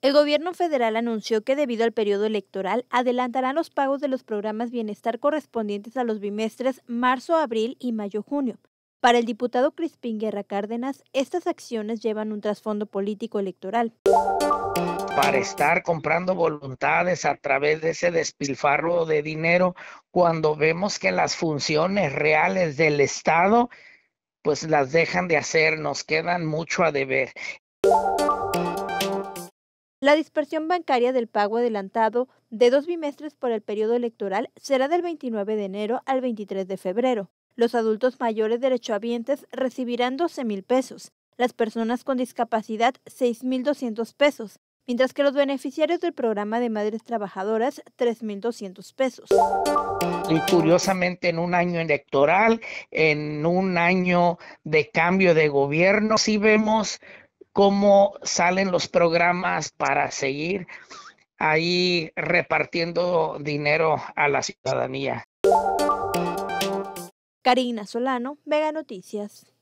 El gobierno federal anunció que debido al periodo electoral adelantarán los pagos de los programas bienestar correspondientes a los bimestres marzo, abril y mayo-junio. Para el diputado Crispín Guerra Cárdenas, estas acciones llevan un trasfondo político electoral. Para estar comprando voluntades a través de ese despilfarro de dinero, cuando vemos que las funciones reales del Estado, pues las dejan de hacer, nos quedan mucho a deber. La dispersión bancaria del pago adelantado de dos bimestres por el periodo electoral será del 29 de enero al 23 de febrero. Los adultos mayores derechohabientes recibirán 12 mil pesos, las personas con discapacidad 6.200 pesos, mientras que los beneficiarios del programa de madres trabajadoras 3.200 pesos. Y curiosamente en un año electoral, en un año de cambio de gobierno, sí vemos cómo salen los programas para seguir ahí repartiendo dinero a la ciudadanía. Karina Solano, Vega Noticias.